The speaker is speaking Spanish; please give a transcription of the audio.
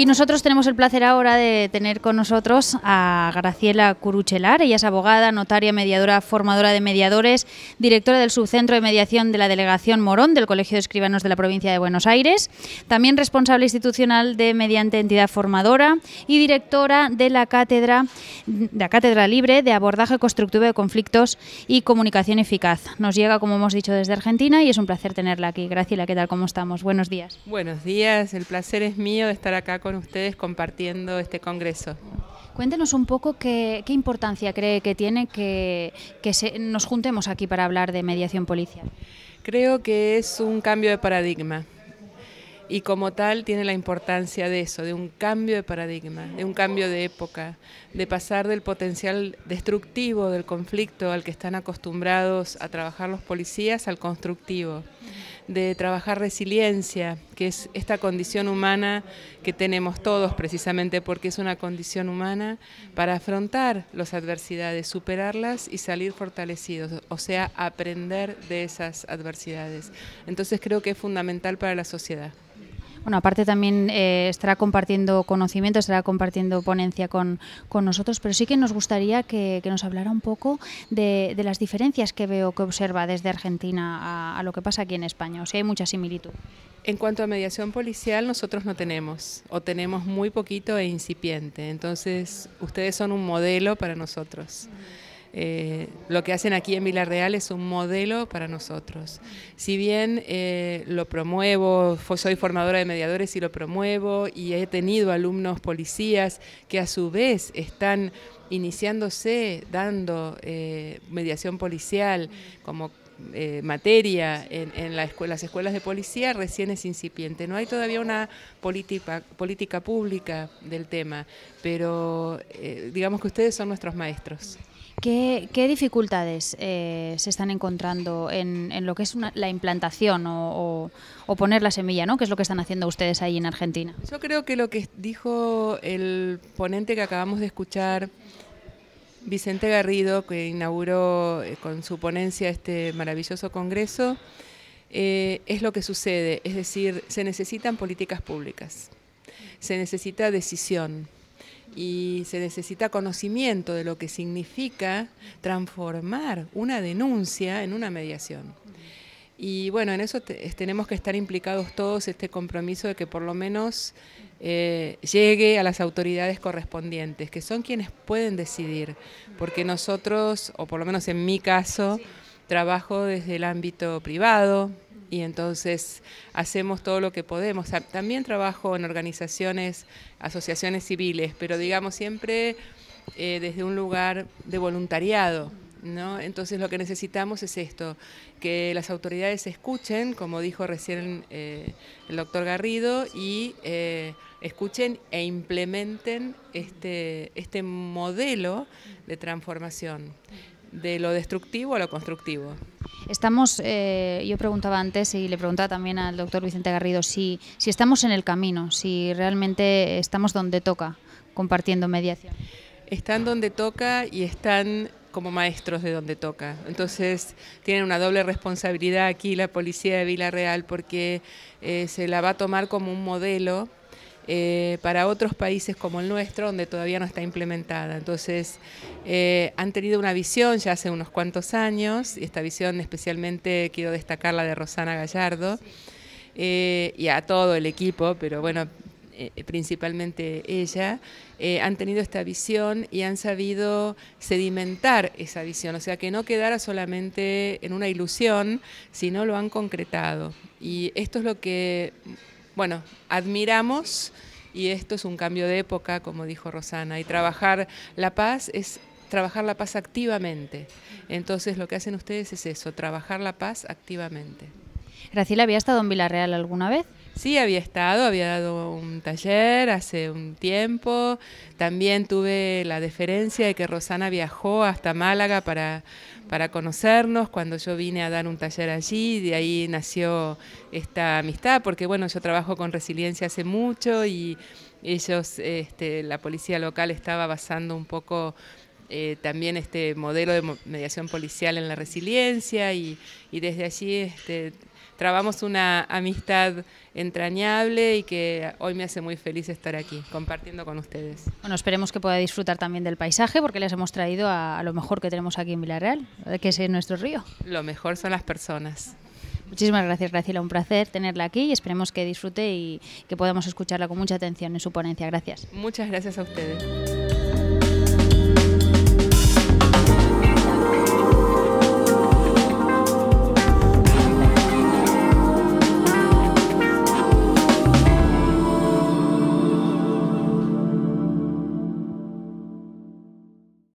Y nosotros tenemos el placer ahora de tener con nosotros a Graciela Curuchelar. Ella es abogada, notaria, mediadora, formadora de mediadores, directora del subcentro de mediación de la Delegación Morón del Colegio de Escribanos de la provincia de Buenos Aires, también responsable institucional de Mediante Entidad Formadora y directora de la Cátedra, la Cátedra Libre de Abordaje Constructivo de Conflictos y Comunicación Eficaz. Nos llega, como hemos dicho, desde Argentina y es un placer tenerla aquí. Graciela, ¿qué tal? ¿Cómo estamos? Buenos días. Buenos días, el placer es mío de estar acá con con ustedes compartiendo este congreso. Cuéntenos un poco qué, importancia cree que tiene que, nos juntemos aquí para hablar de mediación policial. Creo que es un cambio de paradigma y como tal tiene la importancia de eso, de un cambio de paradigma, de un cambio de época, de pasar del potencial destructivo del conflicto al que están acostumbrados a trabajar los policías al constructivo de trabajar resiliencia, que es esta condición humana que tenemos todos precisamente porque es una condición humana para afrontar las adversidades, superarlas y salir fortalecidos, o sea, aprender de esas adversidades. Entonces creo que es fundamental para la sociedad. Bueno, aparte también eh, estará compartiendo conocimiento, estará compartiendo ponencia con, con nosotros, pero sí que nos gustaría que, nos hablara un poco de, de, las diferencias que veo que observa desde Argentina a, lo que pasa aquí en España. O sea, hay mucha similitud. En cuanto a mediación policial, nosotros no tenemos, o tenemos muy poquito e incipiente. Entonces, ustedes son un modelo para nosotros. Eh, lo que hacen aquí en Villarreal es un modelo para nosotros. Si bien eh, lo promuevo, soy formadora de mediadores y lo promuevo, y he tenido alumnos policías que a su vez están iniciándose dando eh, mediación policial como eh, materia en, las escuelas de policía recién es incipiente. No hay todavía una política, política pública del tema, pero eh, digamos que ustedes son nuestros maestros. ¿Qué, dificultades eh, se están encontrando en, lo que es la implantación o, poner la semilla, ¿no? que es lo que están haciendo ustedes ahí en Argentina? Yo creo que lo que dijo el ponente que acabamos de escuchar Vicente Garrido, que inauguró eh, con su ponencia este maravilloso congreso, eh, es lo que sucede, es decir, se necesitan políticas públicas, se necesita decisión y se necesita conocimiento de lo que significa transformar una denuncia en una mediación. Y bueno, en eso tenemos que estar implicados todos, este compromiso de que por lo menos eh, llegue a las autoridades correspondientes, que son quienes pueden decidir, porque nosotros, o por lo menos en mi caso, trabajo desde el ámbito privado y entonces hacemos todo lo que podemos. También trabajo en organizaciones, asociaciones civiles, pero digamos siempre eh, desde un lugar de voluntariado entonces lo que necesitamos es esto, que las autoridades escuchen, como dijo recién eh, el doctor Garrido, y eh, escuchen e implementen este, este modelo de transformación de lo destructivo a lo constructivo. Estamos, eh, yo preguntaba antes y le preguntaba también al doctor Vicente Garrido si, si estamos en el camino, si realmente estamos donde toca compartiendo mediación. Están donde toca y están como maestros de donde toca. Entonces tienen una doble responsabilidad aquí la policía de Vila porque eh, se la va a tomar como un modelo eh, para otros países como el nuestro donde todavía no está implementada. Entonces eh, han tenido una visión ya hace unos cuantos años y esta visión especialmente quiero destacarla de Rosana Gallardo. y a todo el equipo, pero bueno, eh, eh, principalmente ella, eh, han tenido esta visión y han sabido sedimentar esa visión, o sea, que no quedara solamente en una ilusión, sino lo han concretado. Y esto es lo que, bueno, admiramos y esto es un cambio de época, como dijo Rosana, y trabajar la paz es trabajar la paz activamente. Entonces lo que hacen ustedes es eso, trabajar la paz activamente. Graciela, ¿había estado en Villarreal alguna vez? Sí, había estado, había dado un taller hace un tiempo. También tuve la deferencia de que Rosana viajó hasta Málaga para, para conocernos cuando yo vine a dar un taller allí. De ahí nació esta amistad, porque bueno, yo trabajo con resiliencia hace mucho y ellos, este, la policía local estaba basando un poco eh, también este modelo de mediación policial en la resiliencia y, desde allí este, trabamos una amistad entrañable y que hoy me hace muy feliz estar aquí compartiendo con ustedes. Bueno, esperemos que pueda disfrutar también del paisaje porque les hemos traído a, lo mejor que tenemos aquí en Villarreal, que es nuestro río. Lo mejor son las personas. Muchísimas gracias, Graciela. Un placer tenerla aquí y esperemos que disfrute y que podamos escucharla con mucha atención en su ponencia. Gracias. Muchas gracias a ustedes.